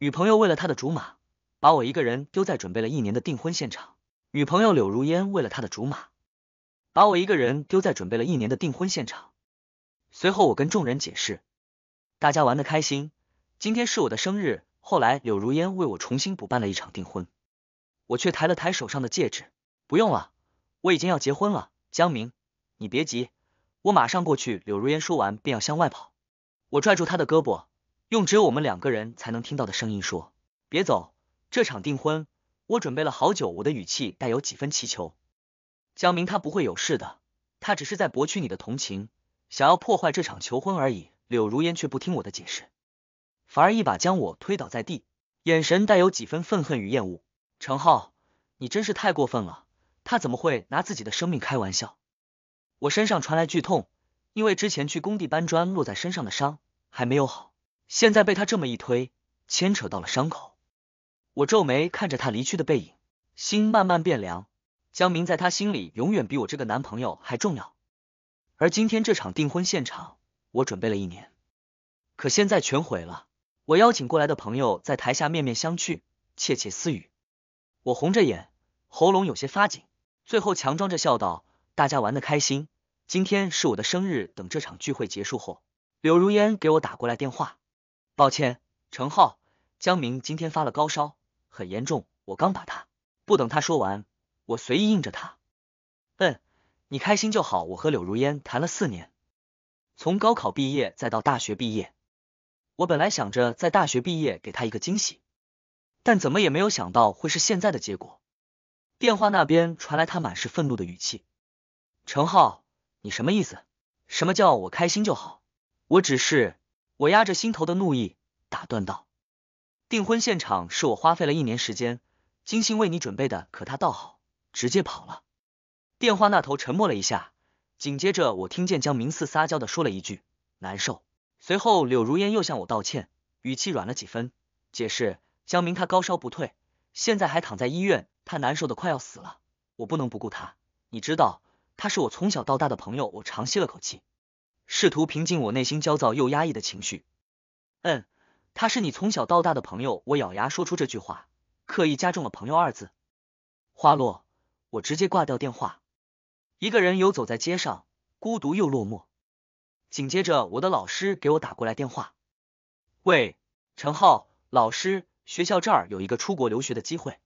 女朋友为了他的竹马，把我一个人丢在准备了一年的订婚现场。女朋友柳如烟为了他的竹马，把我一个人丢在准备了一年的订婚现场。随后我跟众人解释，大家玩得开心，今天是我的生日。后来柳如烟为我重新补办了一场订婚，我却抬了抬手上的戒指，不用了，我已经要结婚了。江明，你别急，我马上过去。柳如烟说完便要向外跑，我拽住她的胳膊。用只有我们两个人才能听到的声音说：“别走，这场订婚我准备了好久。”我的语气带有几分祈求。江明他不会有事的，他只是在博取你的同情，想要破坏这场求婚而已。柳如烟却不听我的解释，反而一把将我推倒在地，眼神带有几分愤恨与厌恶。程浩，你真是太过分了！他怎么会拿自己的生命开玩笑？我身上传来剧痛，因为之前去工地搬砖落在身上的伤还没有好。现在被他这么一推，牵扯到了伤口，我皱眉看着他离去的背影，心慢慢变凉。江明在他心里永远比我这个男朋友还重要。而今天这场订婚现场，我准备了一年，可现在全毁了。我邀请过来的朋友在台下面面相觑，窃窃私语。我红着眼，喉咙有些发紧，最后强装着笑道：“大家玩的开心，今天是我的生日。”等这场聚会结束后，柳如烟给我打过来电话。抱歉，程浩，江明今天发了高烧，很严重。我刚把他……不等他说完，我随意应着他。嗯，你开心就好。我和柳如烟谈了四年，从高考毕业再到大学毕业，我本来想着在大学毕业给他一个惊喜，但怎么也没有想到会是现在的结果。电话那边传来他满是愤怒的语气：“程浩，你什么意思？什么叫我开心就好？我只是……”我压着心头的怒意，打断道：“订婚现场是我花费了一年时间，精心为你准备的。可他倒好，直接跑了。”电话那头沉默了一下，紧接着我听见江明四撒娇的说了一句：“难受。”随后柳如烟又向我道歉，语气软了几分，解释：“江明他高烧不退，现在还躺在医院，他难受的快要死了，我不能不顾他。你知道，他是我从小到大的朋友。”我长吸了口气。试图平静我内心焦躁又压抑的情绪。嗯，他是你从小到大的朋友。我咬牙说出这句话，刻意加重了“朋友”二字。花落，我直接挂掉电话。一个人游走在街上，孤独又落寞。紧接着，我的老师给我打过来电话。喂，陈浩，老师，学校这儿有一个出国留学的机会，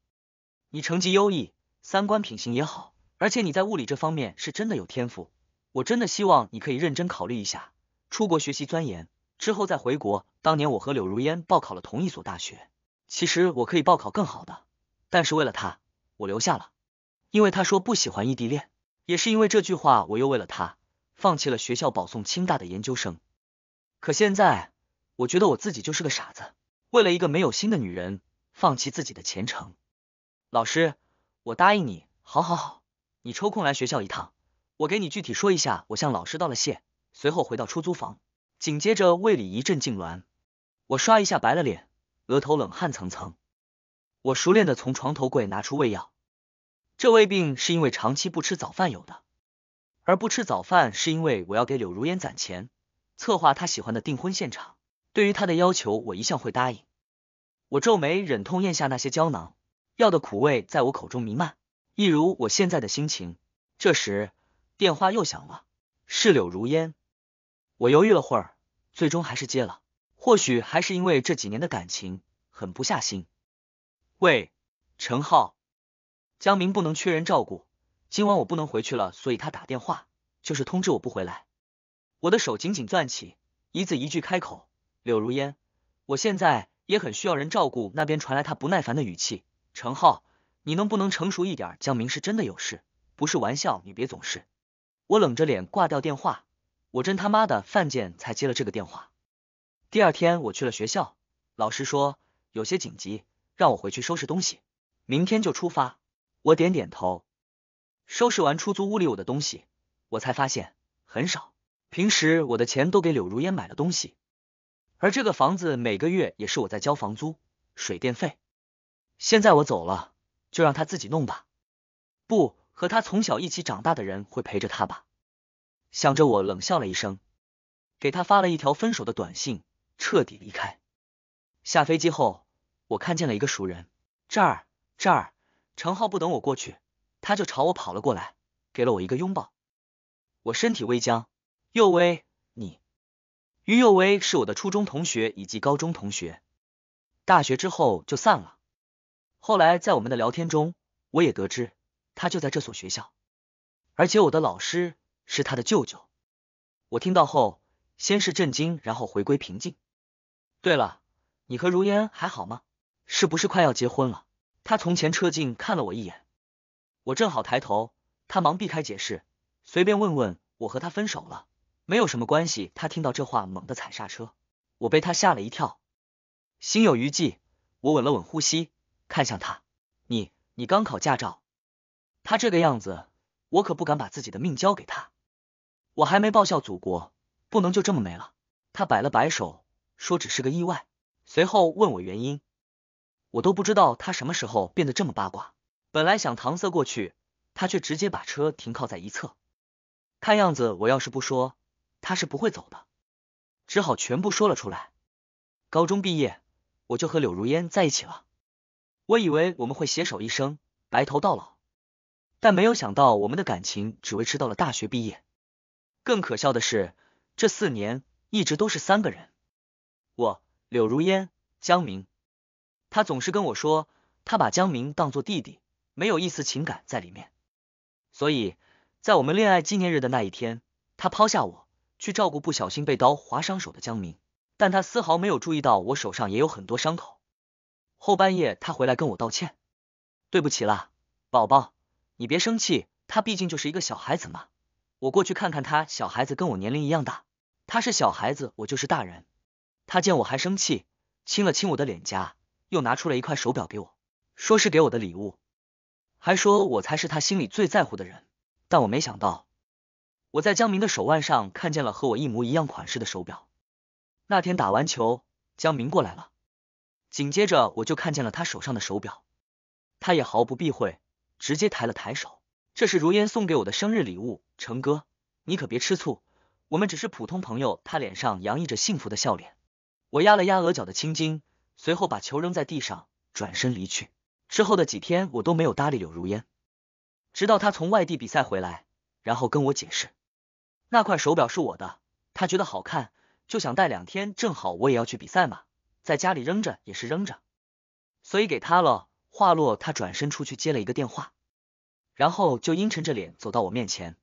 你成绩优异，三观品行也好，而且你在物理这方面是真的有天赋。我真的希望你可以认真考虑一下，出国学习钻研之后再回国。当年我和柳如烟报考了同一所大学，其实我可以报考更好的，但是为了她，我留下了。因为她说不喜欢异地恋，也是因为这句话，我又为了她放弃了学校保送清大的研究生。可现在，我觉得我自己就是个傻子，为了一个没有心的女人放弃自己的前程。老师，我答应你，好好好，你抽空来学校一趟。我给你具体说一下，我向老师道了谢，随后回到出租房，紧接着胃里一阵痉挛，我刷一下白了脸，额头冷汗层层。我熟练的从床头柜拿出胃药，这胃病是因为长期不吃早饭有的，而不吃早饭是因为我要给柳如烟攒钱，策划她喜欢的订婚现场。对于她的要求，我一向会答应。我皱眉，忍痛咽下那些胶囊，药的苦味在我口中弥漫，一如我现在的心情。这时。电话又响了，是柳如烟。我犹豫了会儿，最终还是接了。或许还是因为这几年的感情，狠不下心。喂，陈浩，江明不能缺人照顾，今晚我不能回去了，所以他打电话就是通知我不回来。我的手紧紧攥起，一字一句开口：“柳如烟，我现在也很需要人照顾。”那边传来他不耐烦的语气：“陈浩，你能不能成熟一点？江明是真的有事，不是玩笑，你别总是……”我冷着脸挂掉电话，我真他妈的犯贱才接了这个电话。第二天我去了学校，老师说有些紧急，让我回去收拾东西，明天就出发。我点点头，收拾完出租屋里我的东西，我才发现很少。平时我的钱都给柳如烟买了东西，而这个房子每个月也是我在交房租、水电费。现在我走了，就让他自己弄吧。不。和他从小一起长大的人会陪着他吧？想着我冷笑了一声，给他发了一条分手的短信，彻底离开。下飞机后，我看见了一个熟人，这儿，这儿。程浩不等我过去，他就朝我跑了过来，给了我一个拥抱。我身体微僵，又微。你，于又微是我的初中同学以及高中同学，大学之后就散了。后来在我们的聊天中，我也得知。他就在这所学校，而且我的老师是他的舅舅。我听到后先是震惊，然后回归平静。对了，你和如烟还好吗？是不是快要结婚了？他从前车镜看了我一眼，我正好抬头，他忙避开解释，随便问问。我和他分手了，没有什么关系。他听到这话，猛地踩刹车，我被他吓了一跳，心有余悸。我稳了稳呼吸，看向他：“你，你刚考驾照？”他这个样子，我可不敢把自己的命交给他。我还没报效祖国，不能就这么没了。他摆了摆手，说只是个意外，随后问我原因。我都不知道他什么时候变得这么八卦。本来想搪塞过去，他却直接把车停靠在一侧。看样子，我要是不说，他是不会走的。只好全部说了出来。高中毕业，我就和柳如烟在一起了。我以为我们会携手一生，白头到老。但没有想到，我们的感情只维持到了大学毕业。更可笑的是，这四年一直都是三个人：我、柳如烟、江明。他总是跟我说，他把江明当做弟弟，没有一丝情感在里面。所以在我们恋爱纪念日的那一天，他抛下我去照顾不小心被刀划伤手的江明，但他丝毫没有注意到我手上也有很多伤口。后半夜他回来跟我道歉：“对不起啦，宝宝。”你别生气，他毕竟就是一个小孩子嘛。我过去看看他，小孩子跟我年龄一样大，他是小孩子，我就是大人。他见我还生气，亲了亲我的脸颊，又拿出了一块手表给我，说是给我的礼物，还说我才是他心里最在乎的人。但我没想到，我在江明的手腕上看见了和我一模一样款式的手表。那天打完球，江明过来了，紧接着我就看见了他手上的手表，他也毫不避讳。直接抬了抬手，这是如烟送给我的生日礼物，成哥，你可别吃醋，我们只是普通朋友。他脸上洋溢着幸福的笑脸。我压了压额角的青筋，随后把球扔在地上，转身离去。之后的几天，我都没有搭理柳如烟，直到他从外地比赛回来，然后跟我解释，那块手表是我的，他觉得好看，就想戴两天，正好我也要去比赛嘛，在家里扔着也是扔着，所以给他了。话落，他转身出去接了一个电话，然后就阴沉着脸走到我面前。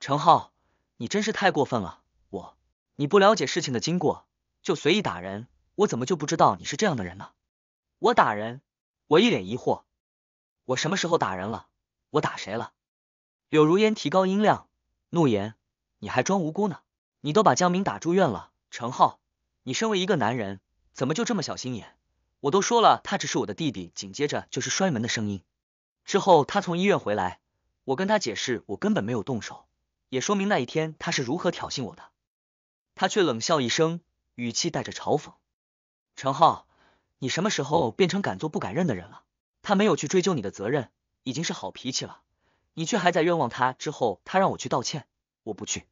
程浩，你真是太过分了！我，你不了解事情的经过就随意打人，我怎么就不知道你是这样的人呢？我打人？我一脸疑惑，我什么时候打人了？我打谁了？柳如烟提高音量，怒言：“你还装无辜呢？你都把江明打住院了，程浩，你身为一个男人，怎么就这么小心眼？”我都说了，他只是我的弟弟。紧接着就是摔门的声音。之后他从医院回来，我跟他解释我根本没有动手，也说明那一天他是如何挑衅我的。他却冷笑一声，语气带着嘲讽：“陈浩，你什么时候变成敢做不敢认的人了？”他没有去追究你的责任，已经是好脾气了，你却还在冤枉他。之后他让我去道歉，我不去，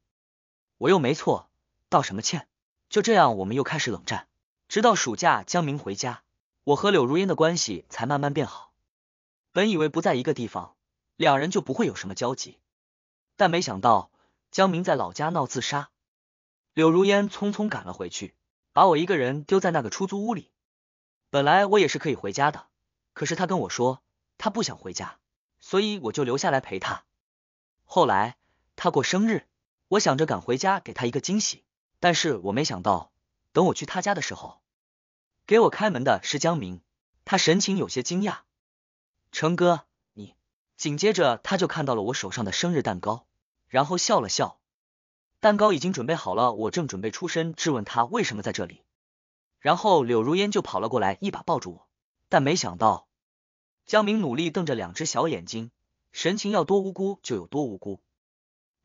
我又没错，道什么歉？就这样，我们又开始冷战，直到暑假江明回家。我和柳如烟的关系才慢慢变好。本以为不在一个地方，两人就不会有什么交集，但没想到江明在老家闹自杀，柳如烟匆匆赶了回去，把我一个人丢在那个出租屋里。本来我也是可以回家的，可是他跟我说他不想回家，所以我就留下来陪他。后来他过生日，我想着赶回家给他一个惊喜，但是我没想到，等我去他家的时候。给我开门的是江明，他神情有些惊讶，成哥，你。紧接着他就看到了我手上的生日蛋糕，然后笑了笑。蛋糕已经准备好了，我正准备出声质问他为什么在这里，然后柳如烟就跑了过来，一把抱住我，但没想到江明努力瞪着两只小眼睛，神情要多无辜就有多无辜。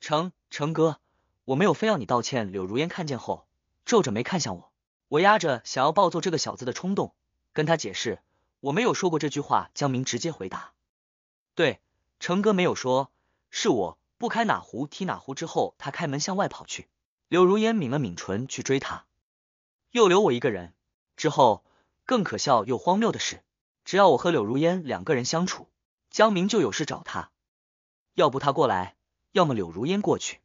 成，成哥，我没有非要你道歉。柳如烟看见后皱着眉看向我。我压着想要暴揍这个小子的冲动，跟他解释我没有说过这句话。江明直接回答：“对，成哥没有说，是我不开哪壶踢哪壶。”之后，他开门向外跑去。柳如烟抿了抿唇，去追他，又留我一个人。之后，更可笑又荒谬的是，只要我和柳如烟两个人相处，江明就有事找他，要不他过来，要么柳如烟过去。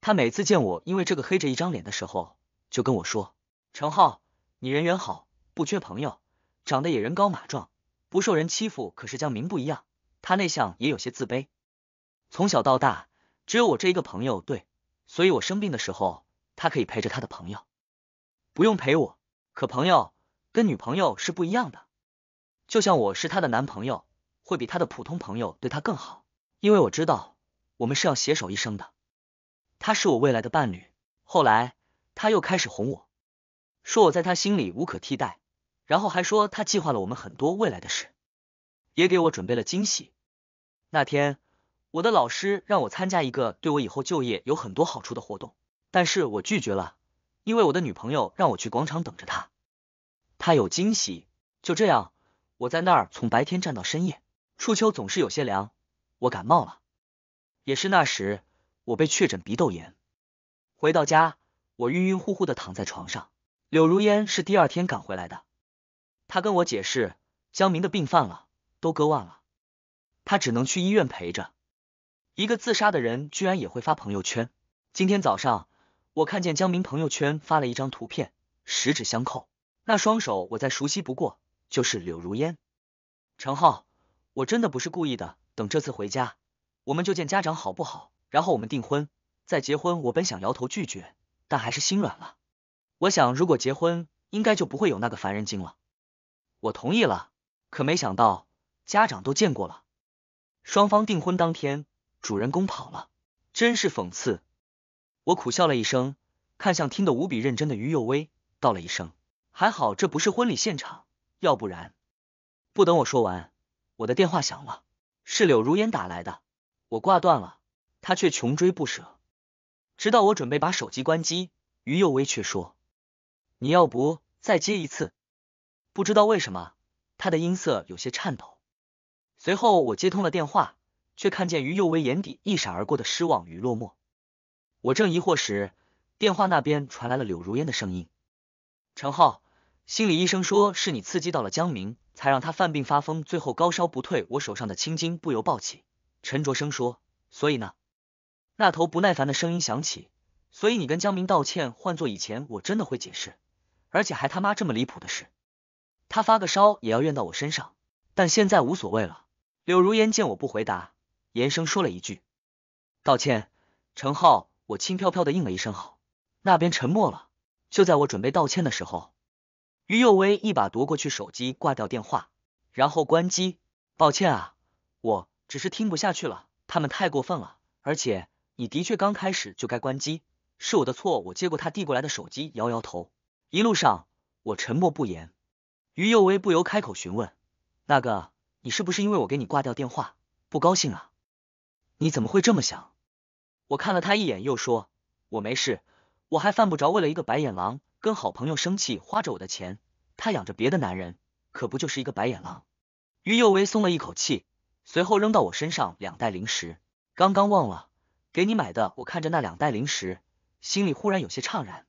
他每次见我因为这个黑着一张脸的时候，就跟我说。程浩，你人缘好，不缺朋友，长得也人高马壮，不受人欺负。可是江明不一样，他内向，也有些自卑。从小到大，只有我这一个朋友。对，所以我生病的时候，他可以陪着他的朋友，不用陪我。可朋友跟女朋友是不一样的。就像我是他的男朋友，会比他的普通朋友对他更好，因为我知道我们是要携手一生的。他是我未来的伴侣。后来他又开始哄我。说我在他心里无可替代，然后还说他计划了我们很多未来的事，也给我准备了惊喜。那天，我的老师让我参加一个对我以后就业有很多好处的活动，但是我拒绝了，因为我的女朋友让我去广场等着他，他有惊喜。就这样，我在那儿从白天站到深夜。初秋总是有些凉，我感冒了，也是那时我被确诊鼻窦炎。回到家，我晕晕乎乎的躺在床上。柳如烟是第二天赶回来的，她跟我解释，江明的病犯了，都割腕了，她只能去医院陪着。一个自杀的人居然也会发朋友圈。今天早上，我看见江明朋友圈发了一张图片，十指相扣，那双手我再熟悉不过，就是柳如烟。陈浩，我真的不是故意的，等这次回家，我们就见家长好不好？然后我们订婚，再结婚。我本想摇头拒绝，但还是心软了。我想，如果结婚，应该就不会有那个烦人精了。我同意了，可没想到家长都见过了。双方订婚当天，主人公跑了，真是讽刺。我苦笑了一声，看向听得无比认真的于幼薇，道了一声：“还好这不是婚礼现场，要不然……”不等我说完，我的电话响了，是柳如烟打来的，我挂断了，她却穷追不舍，直到我准备把手机关机，于幼薇却说。你要不再接一次？不知道为什么，他的音色有些颤抖。随后我接通了电话，却看见于幼薇眼底一闪而过的失望与落寞。我正疑惑时，电话那边传来了柳如烟的声音：“陈浩，心理医生说是你刺激到了江明，才让他犯病发疯，最后高烧不退。”我手上的青筋不由暴起。陈卓生说：“所以呢？”那头不耐烦的声音响起：“所以你跟江明道歉。换做以前，我真的会解释。”而且还他妈这么离谱的事，他发个烧也要怨到我身上。但现在无所谓了。柳如烟见我不回答，言声说了一句：“道歉，陈浩。”我轻飘飘的应了一声“好”。那边沉默了。就在我准备道歉的时候，于幼薇一把夺过去手机，挂掉电话，然后关机。抱歉啊，我只是听不下去了，他们太过分了。而且你的确刚开始就该关机，是我的错。我接过他递过来的手机，摇摇头。一路上，我沉默不言，于幼薇不由开口询问：“那个，你是不是因为我给你挂掉电话不高兴啊？你怎么会这么想？”我看了他一眼，又说：“我没事，我还犯不着为了一个白眼狼跟好朋友生气，花着我的钱，他养着别的男人，可不就是一个白眼狼。”于幼薇松了一口气，随后扔到我身上两袋零食。刚刚忘了给你买的，我看着那两袋零食，心里忽然有些怅然。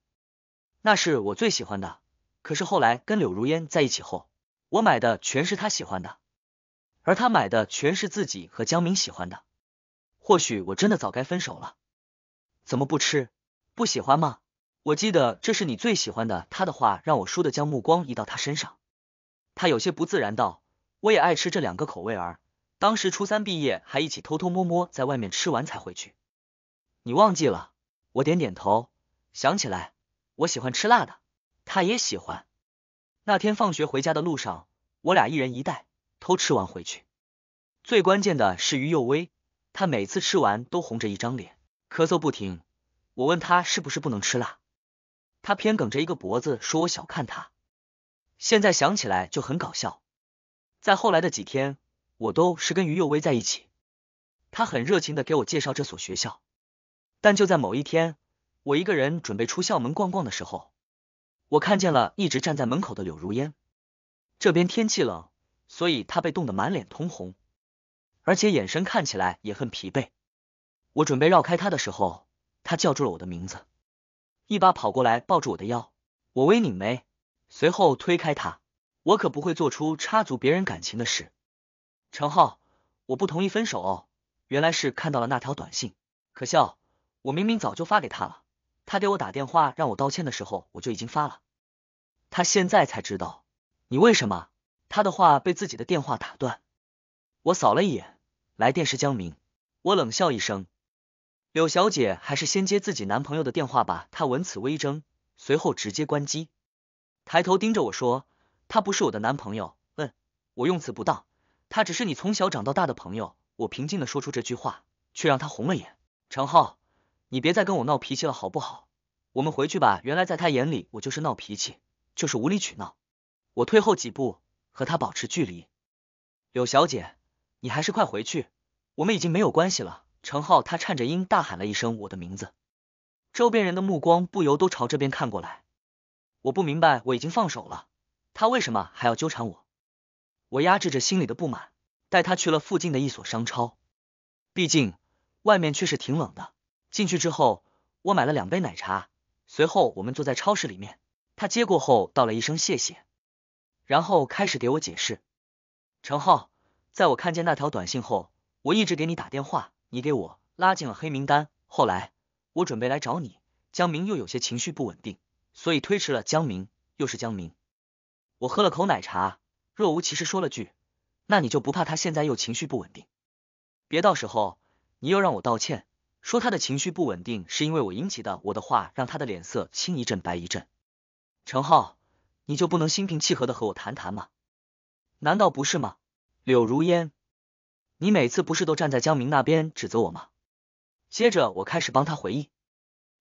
那是我最喜欢的，可是后来跟柳如烟在一起后，我买的全是她喜欢的，而她买的全是自己和江明喜欢的。或许我真的早该分手了。怎么不吃？不喜欢吗？我记得这是你最喜欢的。他的话让我输的将目光移到他身上，他有些不自然道：“我也爱吃这两个口味儿。当时初三毕业还一起偷偷摸摸在外面吃完才回去。你忘记了？”我点点头，想起来。我喜欢吃辣的，他也喜欢。那天放学回家的路上，我俩一人一袋偷吃完回去。最关键的是于幼薇，她每次吃完都红着一张脸，咳嗽不停。我问她是不是不能吃辣，她偏梗着一个脖子说：“我小看她。现在想起来就很搞笑。在后来的几天，我都是跟于幼薇在一起，她很热情的给我介绍这所学校。但就在某一天。我一个人准备出校门逛逛的时候，我看见了一直站在门口的柳如烟。这边天气冷，所以她被冻得满脸通红，而且眼神看起来也很疲惫。我准备绕开她的时候，她叫住了我的名字，一把跑过来抱住我的腰。我微拧眉，随后推开他。我可不会做出插足别人感情的事。程浩，我不同意分手哦。原来是看到了那条短信，可笑，我明明早就发给他了。他给我打电话让我道歉的时候，我就已经发了。他现在才知道你为什么？他的话被自己的电话打断。我扫了一眼，来电是江明。我冷笑一声：“柳小姐，还是先接自己男朋友的电话吧。”他闻此微怔，随后直接关机，抬头盯着我说：“他不是我的男朋友。”嗯，我用词不当，他只是你从小长到大的朋友。我平静的说出这句话，却让他红了眼。程浩。你别再跟我闹脾气了，好不好？我们回去吧。原来在他眼里，我就是闹脾气，就是无理取闹。我退后几步，和他保持距离。柳小姐，你还是快回去，我们已经没有关系了。程浩他颤着音大喊了一声我的名字，周边人的目光不由都朝这边看过来。我不明白，我已经放手了，他为什么还要纠缠我？我压制着心里的不满，带他去了附近的一所商超。毕竟外面确实挺冷的。进去之后，我买了两杯奶茶。随后我们坐在超市里面，他接过后道了一声谢谢，然后开始给我解释。程浩，在我看见那条短信后，我一直给你打电话，你给我拉进了黑名单。后来我准备来找你，江明又有些情绪不稳定，所以推迟了。江明，又是江明。我喝了口奶茶，若无其事说了句：“那你就不怕他现在又情绪不稳定？别到时候你又让我道歉。”说他的情绪不稳定是因为我引起的，我的话让他的脸色青一阵白一阵。程浩，你就不能心平气和的和我谈谈吗？难道不是吗？柳如烟，你每次不是都站在江明那边指责我吗？接着我开始帮他回忆，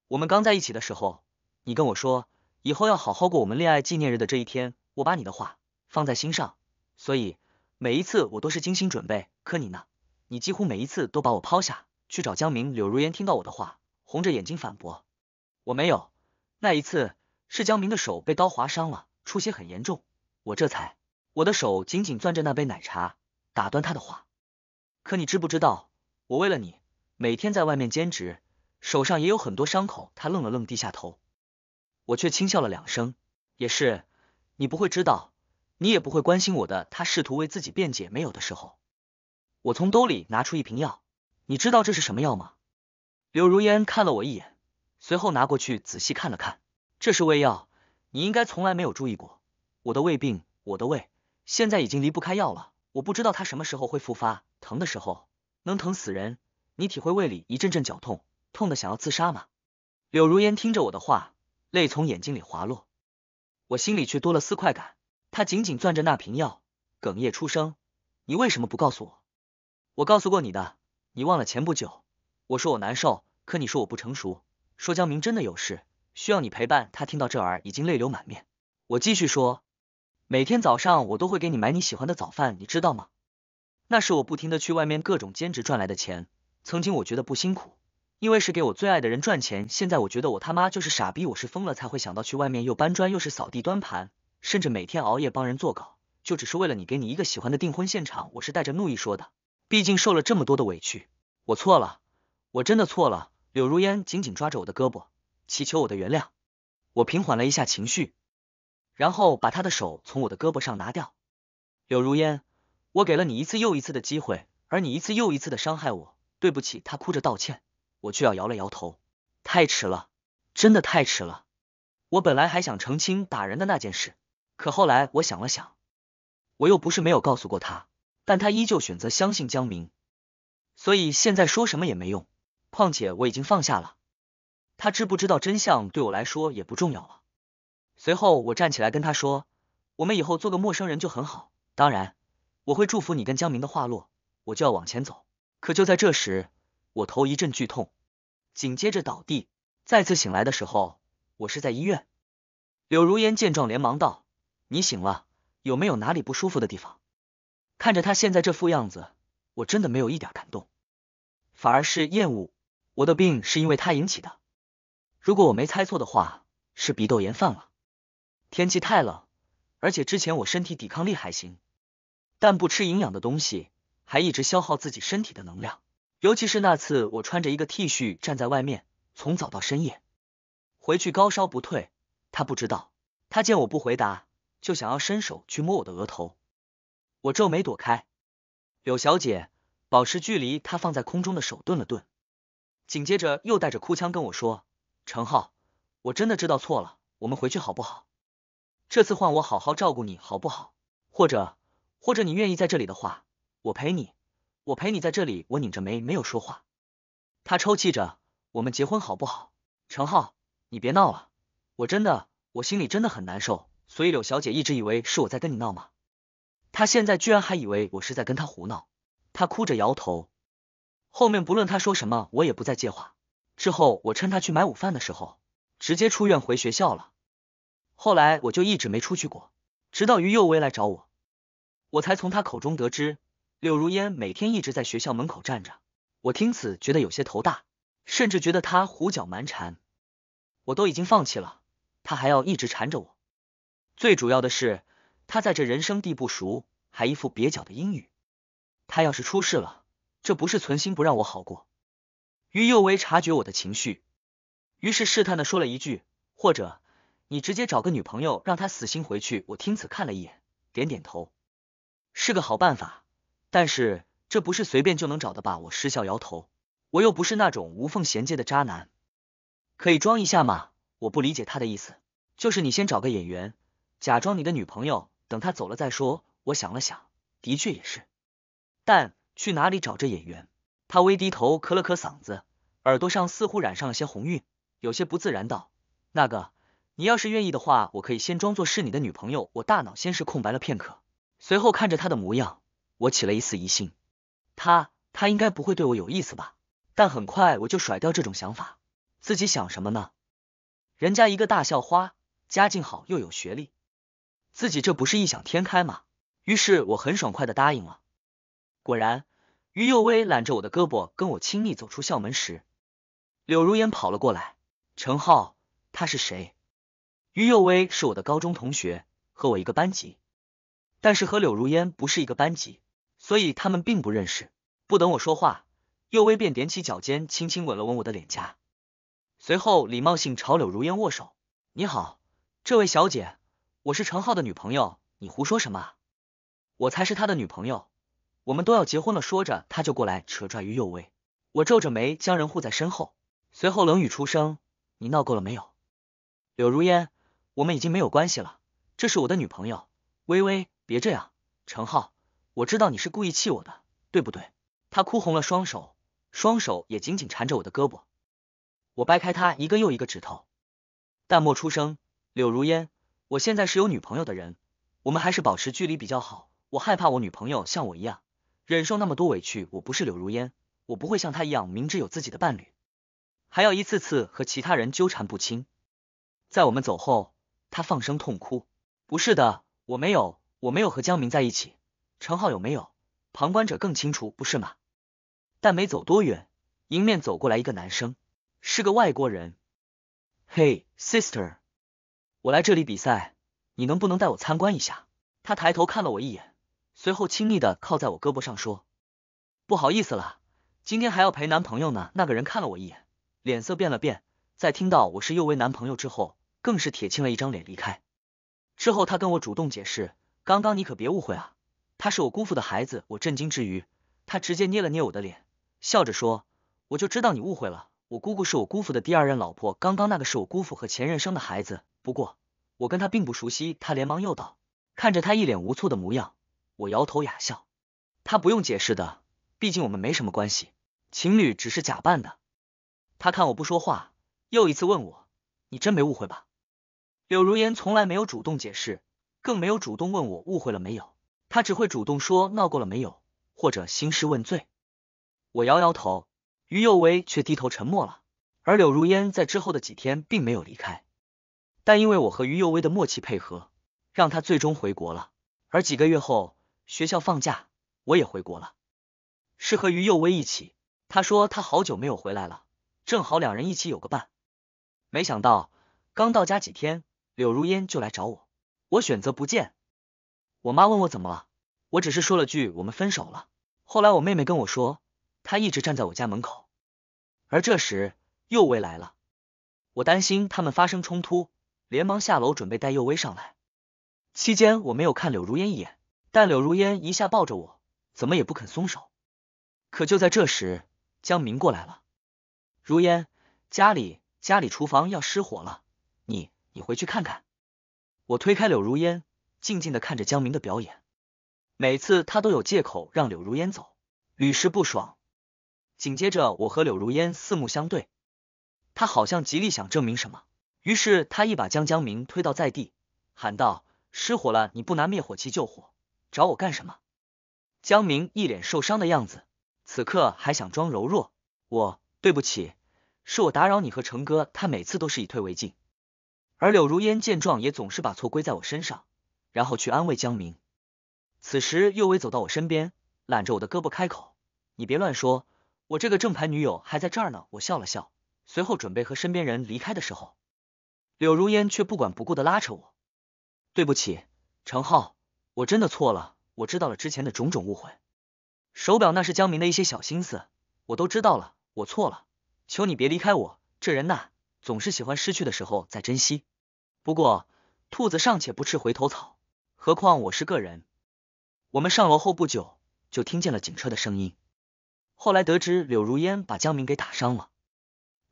我们刚在一起的时候，你跟我说以后要好好过我们恋爱纪念日的这一天，我把你的话放在心上，所以每一次我都是精心准备。可你呢？你几乎每一次都把我抛下。去找江明。柳如烟听到我的话，红着眼睛反驳：“我没有，那一次是江明的手被刀划伤了，出血很严重，我这才……”我的手紧紧攥着那杯奶茶，打断他的话。可你知不知道，我为了你，每天在外面兼职，手上也有很多伤口。他愣了愣，低下头。我却轻笑了两声：“也是，你不会知道，你也不会关心我的。”他试图为自己辩解，没有的时候，我从兜里拿出一瓶药。你知道这是什么药吗？柳如烟看了我一眼，随后拿过去仔细看了看。这是胃药，你应该从来没有注意过我的胃病，我的胃现在已经离不开药了。我不知道它什么时候会复发，疼的时候能疼死人。你体会胃里一阵阵绞痛，痛的想要自杀吗？柳如烟听着我的话，泪从眼睛里滑落，我心里却多了丝快感。他紧紧攥着那瓶药，哽咽出声：“你为什么不告诉我？我告诉过你的。”你忘了前不久，我说我难受，可你说我不成熟，说江明真的有事需要你陪伴。他听到这儿已经泪流满面。我继续说，每天早上我都会给你买你喜欢的早饭，你知道吗？那是我不停的去外面各种兼职赚来的钱。曾经我觉得不辛苦，因为是给我最爱的人赚钱。现在我觉得我他妈就是傻逼，我是疯了才会想到去外面又搬砖又是扫地端盘，甚至每天熬夜帮人做稿，就只是为了你给你一个喜欢的订婚现场。我是带着怒意说的。毕竟受了这么多的委屈，我错了，我真的错了。柳如烟紧紧抓着我的胳膊，祈求我的原谅。我平缓了一下情绪，然后把她的手从我的胳膊上拿掉。柳如烟，我给了你一次又一次的机会，而你一次又一次的伤害我。对不起，她哭着道歉，我却要摇了摇头。太迟了，真的太迟了。我本来还想澄清打人的那件事，可后来我想了想，我又不是没有告诉过他。但他依旧选择相信江明，所以现在说什么也没用。况且我已经放下了，他知不知道真相对我来说也不重要了。随后我站起来跟他说：“我们以后做个陌生人就很好，当然我会祝福你跟江明。”的话落，我就要往前走。可就在这时，我头一阵剧痛，紧接着倒地。再次醒来的时候，我是在医院。柳如烟见状，连忙道：“你醒了，有没有哪里不舒服的地方？”看着他现在这副样子，我真的没有一点感动，反而是厌恶。我的病是因为他引起的，如果我没猜错的话，是鼻窦炎犯了。天气太冷，而且之前我身体抵抗力还行，但不吃营养的东西，还一直消耗自己身体的能量。尤其是那次我穿着一个 T 恤站在外面，从早到深夜，回去高烧不退。他不知道，他见我不回答，就想要伸手去摸我的额头。我皱眉躲开，柳小姐，保持距离。她放在空中的手顿了顿，紧接着又带着哭腔跟我说：“程浩，我真的知道错了，我们回去好不好？这次换我好好照顾你好不好？或者，或者你愿意在这里的话，我陪你，我陪你在这里。”我拧着眉没有说话，她抽泣着：“我们结婚好不好？程浩，你别闹了，我真的，我心里真的很难受。所以柳小姐一直以为是我在跟你闹吗？”他现在居然还以为我是在跟他胡闹，他哭着摇头。后面不论他说什么，我也不再接话。之后我趁他去买午饭的时候，直接出院回学校了。后来我就一直没出去过，直到于幼威来找我，我才从他口中得知，柳如烟每天一直在学校门口站着。我听此觉得有些头大，甚至觉得他胡搅蛮缠。我都已经放弃了，他还要一直缠着我。最主要的是。他在这人生地不熟，还一副蹩脚的英语。他要是出事了，这不是存心不让我好过。于幼薇察觉我的情绪，于是试探的说了一句：“或者你直接找个女朋友，让她死心回去。”我听此看了一眼，点点头，是个好办法。但是这不是随便就能找的吧？我失笑摇头，我又不是那种无缝衔接的渣男，可以装一下嘛？我不理解他的意思，就是你先找个演员，假装你的女朋友。等他走了再说。我想了想，的确也是。但去哪里找这演员？他微低头，咳了咳嗓子，耳朵上似乎染上了些红晕，有些不自然道：“那个，你要是愿意的话，我可以先装作是你的女朋友。”我大脑先是空白了片刻，随后看着他的模样，我起了一丝疑心。他，他应该不会对我有意思吧？但很快我就甩掉这种想法，自己想什么呢？人家一个大校花，家境好，又有学历。自己这不是异想天开吗？于是我很爽快的答应了。果然，于幼薇揽着我的胳膊，跟我亲密走出校门时，柳如烟跑了过来。程浩，他是谁？于幼薇是我的高中同学，和我一个班级，但是和柳如烟不是一个班级，所以他们并不认识。不等我说话，幼薇便踮起脚尖，轻轻吻了吻我的脸颊，随后礼貌性朝柳如烟握手。你好，这位小姐。我是程浩的女朋友，你胡说什么？我才是他的女朋友，我们都要结婚了。说着，他就过来扯拽于幼薇。我皱着眉将人护在身后，随后冷语出声：“你闹够了没有？”柳如烟，我们已经没有关系了。这是我的女朋友，微微，别这样。程浩，我知道你是故意气我的，对不对？他哭红了双手，双手也紧紧缠着我的胳膊。我掰开他一个又一个指头，淡漠出声：“柳如烟。”我现在是有女朋友的人，我们还是保持距离比较好。我害怕我女朋友像我一样忍受那么多委屈。我不是柳如烟，我不会像她一样明知有自己的伴侣，还要一次次和其他人纠缠不清。在我们走后，她放声痛哭。不是的，我没有，我没有和江明在一起。程浩有没有？旁观者更清楚，不是吗？但没走多远，迎面走过来一个男生，是个外国人。Hey，sister。我来这里比赛，你能不能带我参观一下？他抬头看了我一眼，随后亲昵地靠在我胳膊上说：“不好意思了，今天还要陪男朋友呢。”那个人看了我一眼，脸色变了变，在听到我是又薇男朋友之后，更是铁青了一张脸离开。之后他跟我主动解释：“刚刚你可别误会啊，他是我姑父的孩子。”我震惊之余，他直接捏了捏我的脸，笑着说：“我就知道你误会了，我姑姑是我姑父的第二任老婆，刚刚那个是我姑父和前任生的孩子。”不过，我跟他并不熟悉，他连忙又道。看着他一脸无措的模样，我摇头哑笑。他不用解释的，毕竟我们没什么关系，情侣只是假扮的。他看我不说话，又一次问我，你真没误会吧？柳如烟从来没有主动解释，更没有主动问我误会了没有，他只会主动说闹够了没有，或者兴师问罪。我摇摇头，于幼薇却低头沉默了。而柳如烟在之后的几天并没有离开。但因为我和于幼薇的默契配合，让他最终回国了。而几个月后，学校放假，我也回国了，是和于幼薇一起。他说他好久没有回来了，正好两人一起有个伴。没想到刚到家几天，柳如烟就来找我，我选择不见。我妈问我怎么了，我只是说了句我们分手了。后来我妹妹跟我说，她一直站在我家门口。而这时幼薇来了，我担心他们发生冲突。连忙下楼准备带幼薇上来，期间我没有看柳如烟一眼，但柳如烟一下抱着我，怎么也不肯松手。可就在这时，江明过来了，如烟，家里家里厨房要失火了，你你回去看看。我推开柳如烟，静静的看着江明的表演，每次他都有借口让柳如烟走，屡试不爽。紧接着我和柳如烟四目相对，他好像极力想证明什么。于是他一把将江明推倒在地，喊道：“失火了！你不拿灭火器救火，找我干什么？”江明一脸受伤的样子，此刻还想装柔弱。我对不起，是我打扰你和成哥。他每次都是以退为进，而柳如烟见状也总是把错归在我身上，然后去安慰江明。此时，右薇走到我身边，揽着我的胳膊，开口：“你别乱说，我这个正牌女友还在这儿呢。”我笑了笑，随后准备和身边人离开的时候。柳如烟却不管不顾的拉扯我，对不起，程浩，我真的错了，我知道了之前的种种误会，手表那是江明的一些小心思，我都知道了，我错了，求你别离开我，这人呐，总是喜欢失去的时候再珍惜。不过，兔子尚且不吃回头草，何况我是个人。我们上楼后不久，就听见了警车的声音。后来得知柳如烟把江明给打伤了，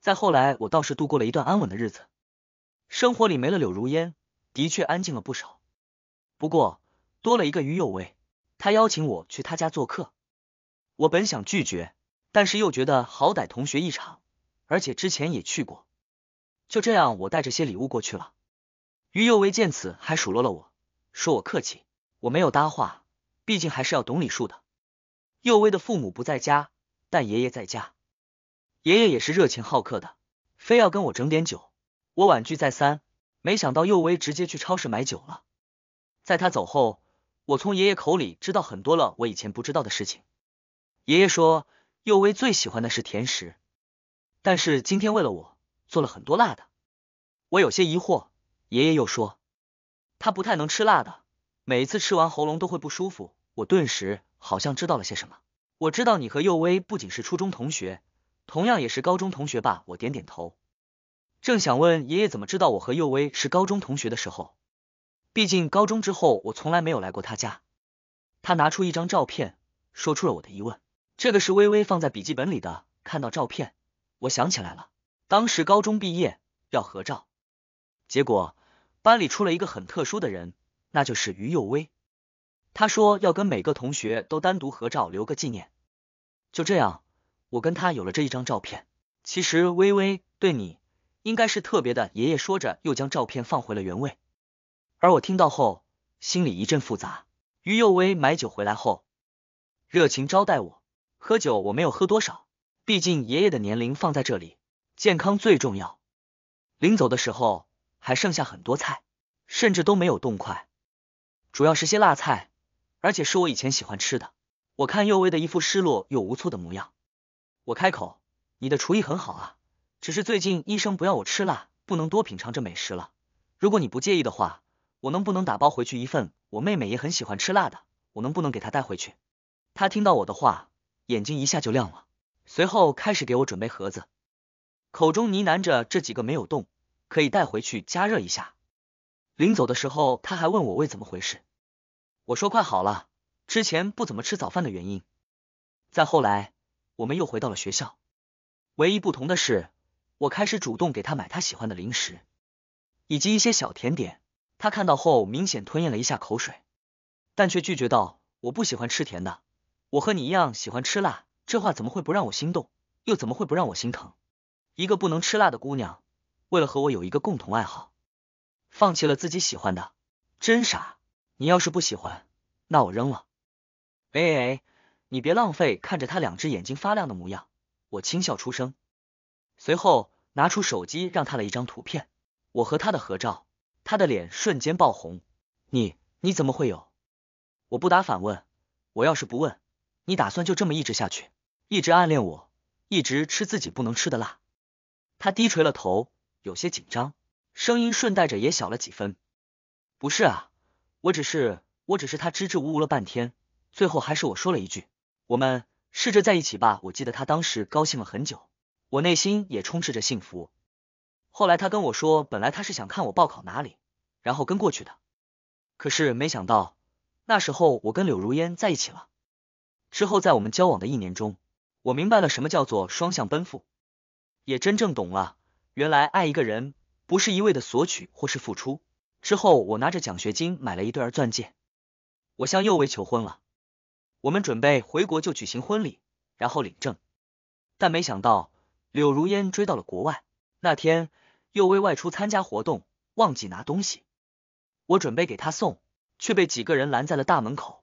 再后来，我倒是度过了一段安稳的日子。生活里没了柳如烟，的确安静了不少。不过多了一个于幼薇，他邀请我去他家做客。我本想拒绝，但是又觉得好歹同学一场，而且之前也去过。就这样，我带着些礼物过去了。于幼薇见此还数落了我，说我客气。我没有搭话，毕竟还是要懂礼数的。幼薇的父母不在家，但爷爷在家，爷爷也是热情好客的，非要跟我整点酒。我婉拒再三，没想到佑威直接去超市买酒了。在他走后，我从爷爷口里知道很多了我以前不知道的事情。爷爷说，佑威最喜欢的是甜食，但是今天为了我做了很多辣的。我有些疑惑，爷爷又说，他不太能吃辣的，每一次吃完喉咙都会不舒服。我顿时好像知道了些什么。我知道你和佑威不仅是初中同学，同样也是高中同学吧？我点点头。正想问爷爷怎么知道我和幼薇是高中同学的时候，毕竟高中之后我从来没有来过他家。他拿出一张照片，说出了我的疑问。这个是微微放在笔记本里的。看到照片，我想起来了。当时高中毕业要合照，结果班里出了一个很特殊的人，那就是于幼薇。他说要跟每个同学都单独合照留个纪念。就这样，我跟他有了这一张照片。其实微微对你。应该是特别的，爷爷说着，又将照片放回了原位。而我听到后，心里一阵复杂。于幼薇买酒回来后，热情招待我喝酒，我没有喝多少，毕竟爷爷的年龄放在这里，健康最重要。临走的时候，还剩下很多菜，甚至都没有动筷，主要是些辣菜，而且是我以前喜欢吃的。我看幼薇的一副失落又无措的模样，我开口：“你的厨艺很好啊。”只是最近医生不要我吃辣，不能多品尝这美食了。如果你不介意的话，我能不能打包回去一份？我妹妹也很喜欢吃辣的，我能不能给她带回去？她听到我的话，眼睛一下就亮了，随后开始给我准备盒子，口中呢喃着这几个没有动，可以带回去加热一下。临走的时候，他还问我胃怎么回事，我说快好了，之前不怎么吃早饭的原因。再后来，我们又回到了学校，唯一不同的是。我开始主动给他买他喜欢的零食，以及一些小甜点。他看到后明显吞咽了一下口水，但却拒绝道：“我不喜欢吃甜的，我和你一样喜欢吃辣。”这话怎么会不让我心动？又怎么会不让我心疼？一个不能吃辣的姑娘，为了和我有一个共同爱好，放弃了自己喜欢的，真傻。你要是不喜欢，那我扔了。哎哎，你别浪费！看着他两只眼睛发亮的模样，我轻笑出声，随后。拿出手机，让他了一张图片，我和他的合照，他的脸瞬间爆红。你你怎么会有？我不答反问，我要是不问，你打算就这么一直下去，一直暗恋我，一直吃自己不能吃的辣？他低垂了头，有些紧张，声音顺带着也小了几分。不是啊，我只是，我只是他支支吾吾了半天，最后还是我说了一句，我们试着在一起吧。我记得他当时高兴了很久。我内心也充斥着幸福。后来他跟我说，本来他是想看我报考哪里，然后跟过去的。可是没想到，那时候我跟柳如烟在一起了。之后在我们交往的一年中，我明白了什么叫做双向奔赴，也真正懂了，原来爱一个人不是一味的索取或是付出。之后我拿着奖学金买了一对钻戒，我向右为求婚了。我们准备回国就举行婚礼，然后领证。但没想到。柳如烟追到了国外，那天又为外出参加活动忘记拿东西，我准备给他送，却被几个人拦在了大门口。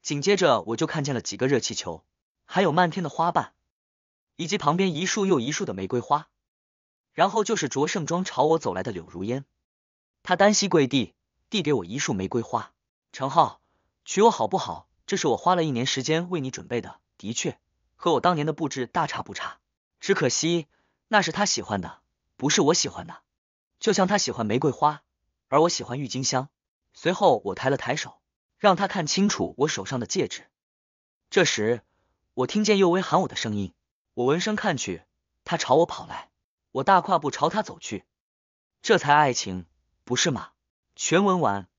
紧接着我就看见了几个热气球，还有漫天的花瓣，以及旁边一束又一束的玫瑰花。然后就是着盛装朝我走来的柳如烟，她单膝跪地，递给我一束玫瑰花：“程浩，娶我好不好？这是我花了一年时间为你准备的，的确和我当年的布置大差不差。”只可惜，那是他喜欢的，不是我喜欢的。就像他喜欢玫瑰花，而我喜欢郁金香。随后，我抬了抬手，让他看清楚我手上的戒指。这时，我听见佑威喊我的声音，我闻声看去，他朝我跑来，我大跨步朝他走去。这才爱情，不是吗？全文完。